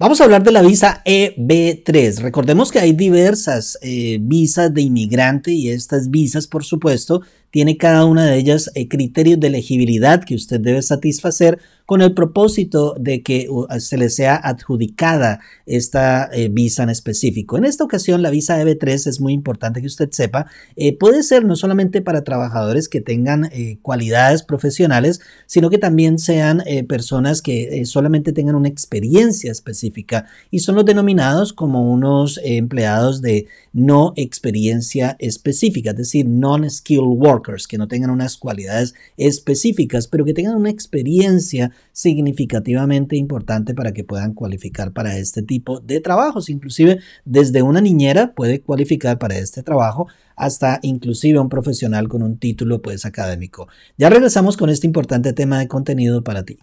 Vamos a hablar de la visa EB3. Recordemos que hay diversas eh, visas de inmigrante y estas visas, por supuesto, tiene cada una de ellas eh, criterios de elegibilidad que usted debe satisfacer con el propósito de que se le sea adjudicada esta eh, visa en específico. En esta ocasión, la visa EB3 es muy importante que usted sepa. Eh, puede ser no solamente para trabajadores que tengan cualidades profesionales, sino que también sean personas que solamente tengan una experiencia específica y son los denominados como unos empleados de no experiencia específica, es decir, non-skilled work que no tengan unas cualidades específicas, pero que tengan una experiencia significativamente importante para que puedan cualificar para este tipo de trabajos. Inclusive desde una niñera puede cualificar para este trabajo hasta inclusive un profesional con un título pues académico. Ya regresamos con este importante tema de contenido para ti.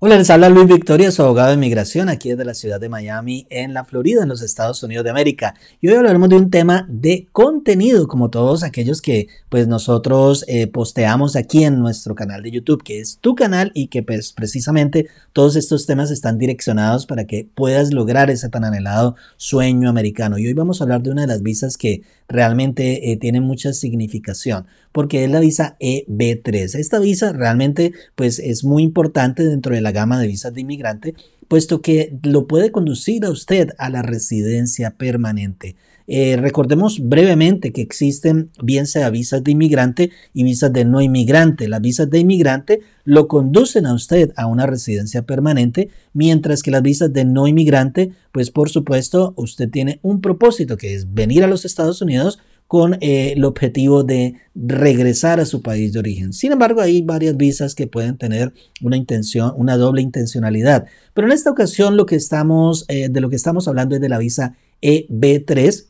Hola, les habla Luis Victoria, su abogado de inmigración, aquí desde la ciudad de Miami, en la Florida, en los Estados Unidos de América. Y hoy hablaremos de un tema de contenido, como todos aquellos que pues nosotros eh, posteamos aquí en nuestro canal de YouTube, que es tu canal y que pues precisamente todos estos temas están direccionados para que puedas lograr ese tan anhelado sueño americano. Y hoy vamos a hablar de una de las visas que realmente eh, tiene mucha significación porque es la visa EB3. Esta visa realmente pues es muy importante dentro de la gama de visas de inmigrante, puesto que lo puede conducir a usted a la residencia permanente. Eh, recordemos brevemente que existen bien sea visas de inmigrante y visas de no inmigrante. Las visas de inmigrante lo conducen a usted a una residencia permanente, mientras que las visas de no inmigrante, pues por supuesto, usted tiene un propósito que es venir a los Estados Unidos con eh, el objetivo de regresar a su país de origen. Sin embargo, hay varias visas que pueden tener una intención, una doble intencionalidad. Pero en esta ocasión lo que estamos, eh, de lo que estamos hablando es de la visa EB3,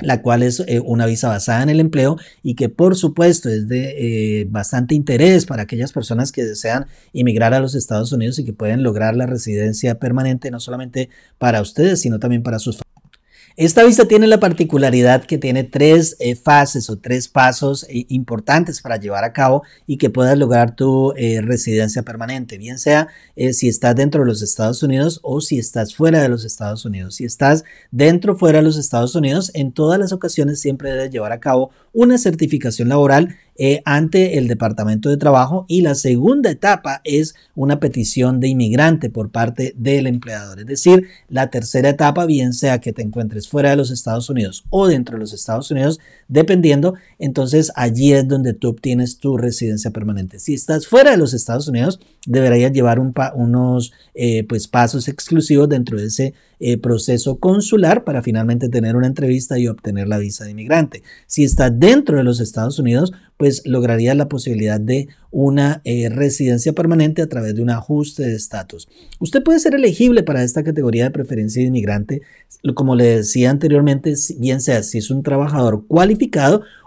la cual es eh, una visa basada en el empleo y que por supuesto es de bastante interés para aquellas personas que desean emigrar a los Estados Unidos y que pueden lograr la residencia permanente no solamente para ustedes, sino también para sus familias. Esta visa tiene la particularidad que tiene tres eh, fases o tres pasos eh, importantes para llevar a cabo y que puedas lograr tu eh, residencia permanente, bien sea si estás dentro de los Estados Unidos o si estás fuera de los Estados Unidos. Si estás dentro o fuera de los Estados Unidos, en todas las ocasiones siempre debes llevar a cabo una certificación laboral eh, ante el Departamento de Trabajo y la segunda etapa es una petición de inmigrante por parte del empleador. Es decir, la tercera etapa, bien sea que te encuentres fuera de los Estados Unidos o dentro de los Estados Unidos, dependiendo, entonces allí es donde tú obtienes tu residencia permanente. Si estás fuera de los Estados Unidos, deberías llevar unos eh, pues, pasos exclusivos dentro de ese eh, proceso consular para finalmente tener una entrevista y obtener la visa de inmigrante. Si estás dentro de los Estados Unidos, pues lograrías la posibilidad de una eh, residencia permanente a través de un ajuste de estatus. Usted puede ser elegible para esta categoría de preferencia de inmigrante, como le decía anteriormente, bien sea si es un trabajador cualificado,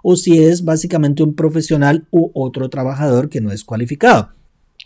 o si es básicamente un profesional u otro trabajador que no es cualificado.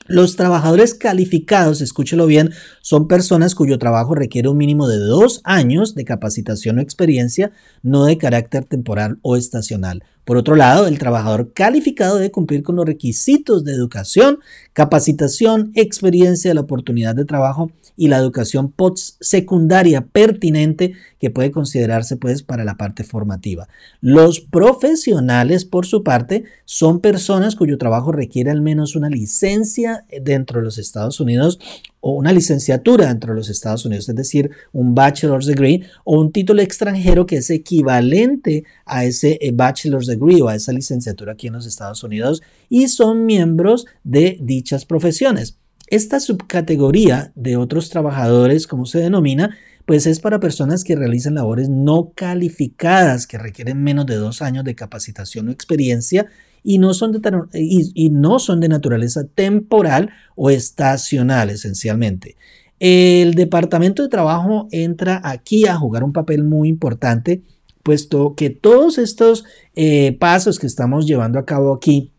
Los trabajadores calificados, escúchelo bien, son personas cuyo trabajo requiere un mínimo de dos años de capacitación o experiencia, no de carácter temporal o estacional. Por otro lado, el trabajador calificado debe cumplir con los requisitos de educación, capacitación, experiencia la oportunidad de trabajo y la educación postsecundaria pertinente que puede considerarse pues para la parte formativa. Los profesionales, por su parte, son personas cuyo trabajo requiere al menos una licencia dentro de los Estados Unidos o una licenciatura dentro de los Estados Unidos, es decir, un bachelor's degree o un título extranjero que es equivalente a ese eh, bachelor's degree o a esa licenciatura aquí en los Estados Unidos y son miembros de dichas profesiones. Esta subcategoría de otros trabajadores, como se denomina, pues es para personas que realizan labores no calificadas, que requieren menos de dos años de capacitación o experiencia y no son de, y, no son de naturaleza temporal o estacional esencialmente. El Departamento de Trabajo entra aquí a jugar un papel muy importante, puesto que todos estos eh, pasos que estamos llevando a cabo aquí,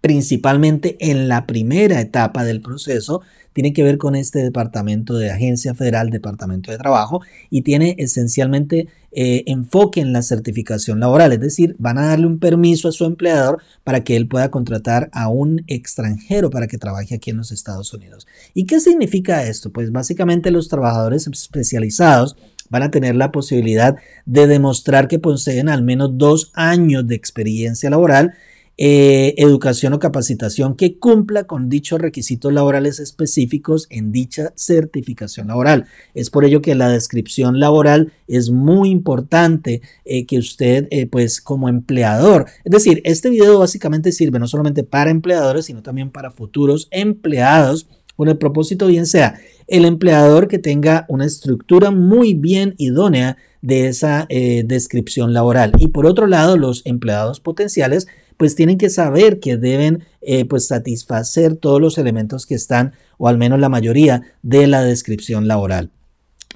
principalmente en la primera etapa del proceso, tiene que ver con este Departamento de Agencia Federal, Departamento de Trabajo, y tiene esencialmente enfoquen eh, enfoque en la certificación laboral, es decir, van a darle un permiso a su empleador para que él pueda contratar a un extranjero para que trabaje aquí en los Estados Unidos. ¿Y qué significa esto? Pues básicamente los trabajadores especializados van a tener la posibilidad de demostrar que poseen al menos dos años de experiencia laboral eh, educación o capacitación que cumpla con dichos requisitos laborales específicos en dicha certificación laboral. Es por ello que la descripción laboral es muy importante eh, que usted, eh, pues como empleador, es decir, este video básicamente sirve no solamente para empleadores, sino también para futuros empleados con el propósito bien sea el empleador que tenga una estructura muy bien idónea de esa descripción laboral y por otro lado los empleados potenciales pues tienen que saber que deben eh, pues satisfacer todos los elementos que están, o al menos la mayoría, de la descripción laboral.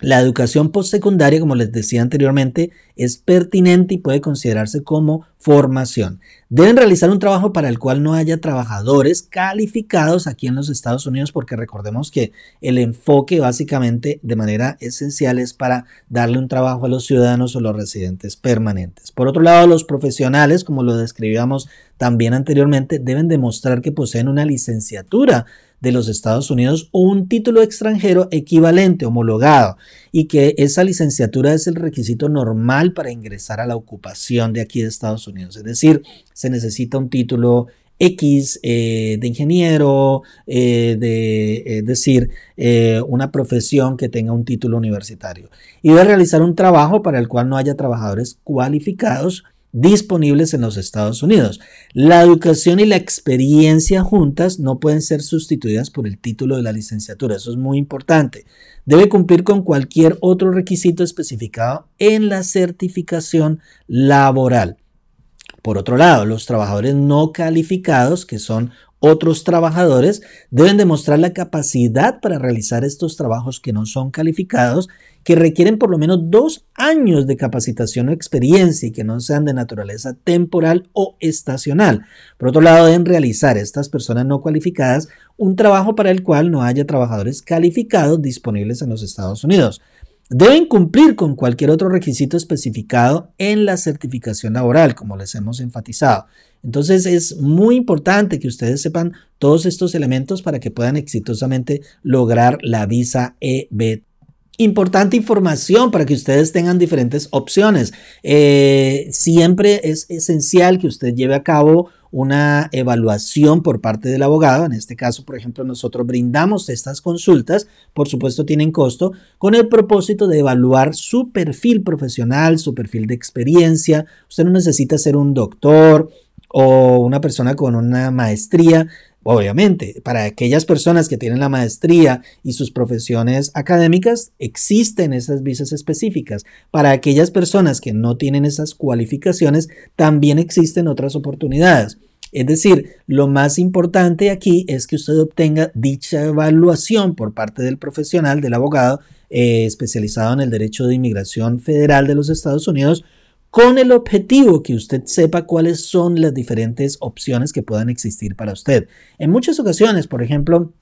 La educación postsecundaria, como les decía anteriormente, es pertinente y puede considerarse como formación. Deben realizar un trabajo para el cual no haya trabajadores calificados aquí en los Estados Unidos, porque recordemos que el enfoque básicamente de manera esencial es para darle un trabajo a los ciudadanos o los residentes permanentes. Por otro lado, los profesionales, como lo describíamos también anteriormente, deben demostrar que poseen una licenciatura de los Estados Unidos o un título extranjero equivalente, homologado, y que esa licenciatura es el requisito normal para ingresar a la ocupación de aquí de Estados Unidos. Es decir, se necesita un título X eh, de ingeniero, eh, de, eh, es decir, una profesión que tenga un título universitario. Y de realizar un trabajo para el cual no haya trabajadores cualificados disponibles en los Estados Unidos. La educación y la experiencia juntas no pueden ser sustituidas por el título de la licenciatura, eso es muy importante. Debe cumplir con cualquier otro requisito especificado en la certificación laboral. Por otro lado, los trabajadores no calificados, que son otros trabajadores deben demostrar la capacidad para realizar estos trabajos que no son calificados, que requieren por lo menos dos años de capacitación o experiencia y que no sean de naturaleza temporal o estacional. Por otro lado, deben realizar estas personas no cualificadas un trabajo para el cual no haya trabajadores calificados disponibles en los Estados Unidos deben cumplir con cualquier otro requisito especificado en la certificación laboral, como les hemos enfatizado. Entonces es muy importante que ustedes sepan todos estos elementos para que puedan exitosamente lograr la visa EB importante información para que ustedes tengan diferentes opciones. Eh, siempre es esencial que usted lleve a cabo una evaluación por parte del abogado. En este caso, por ejemplo, nosotros brindamos estas consultas, por supuesto tienen costo, con el propósito de evaluar su perfil profesional, su perfil de experiencia. Usted no necesita ser un doctor, o una persona con una maestría. Obviamente, para aquellas personas que tienen la maestría y sus profesiones académicas, existen esas visas específicas. Para aquellas personas que no tienen esas cualificaciones, también existen otras oportunidades. Es decir, lo más importante aquí es que usted obtenga dicha evaluación por parte del profesional, del abogado eh, especializado en el derecho de inmigración federal de los Estados Unidos con el objetivo que usted sepa cuáles son las diferentes opciones que puedan existir para usted. En muchas ocasiones, por ejemplo,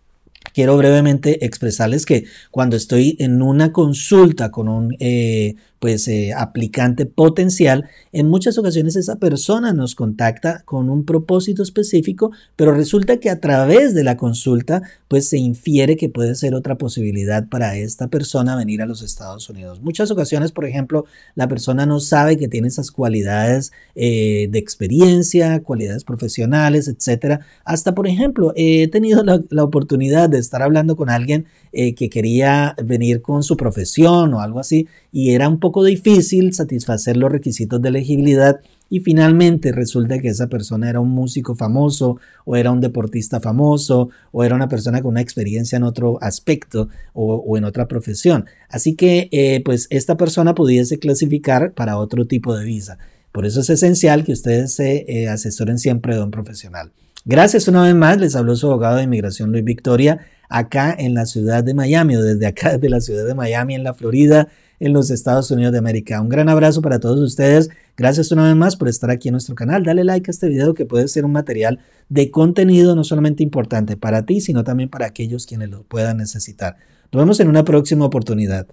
Quiero brevemente expresarles que cuando estoy en una consulta con un eh, pues eh, aplicante potencial, en muchas ocasiones esa persona nos contacta con un propósito específico, pero resulta que a través de la consulta pues se infiere que puede ser otra posibilidad para esta persona venir a los Estados Unidos. Muchas ocasiones, por ejemplo, la persona no sabe que tiene esas cualidades eh, de experiencia, cualidades profesionales, etcétera. Hasta, por ejemplo, he tenido la, la, oportunidad de estar hablando con alguien eh, que quería venir con su profesión o algo así y era un poco difícil satisfacer los requisitos de elegibilidad y finalmente resulta que esa persona era un músico famoso o era un deportista famoso o era una persona con una experiencia en otro aspecto o, en otra profesión. Así que eh, pues esta persona pudiese clasificar para otro tipo de visa. Por eso es esencial que ustedes se eh, asesoren siempre de un profesional. Gracias una vez más, les habló su abogado de inmigración Luis Victoria acá en la ciudad de Miami o desde acá, desde la ciudad de Miami, en la Florida, en los Estados Unidos de América. Un gran abrazo para todos ustedes. Gracias una vez más por estar aquí en nuestro canal. Dale like a este video que puede ser un material de contenido no solamente importante para ti, sino también para aquellos quienes lo puedan necesitar. Nos vemos en una próxima oportunidad.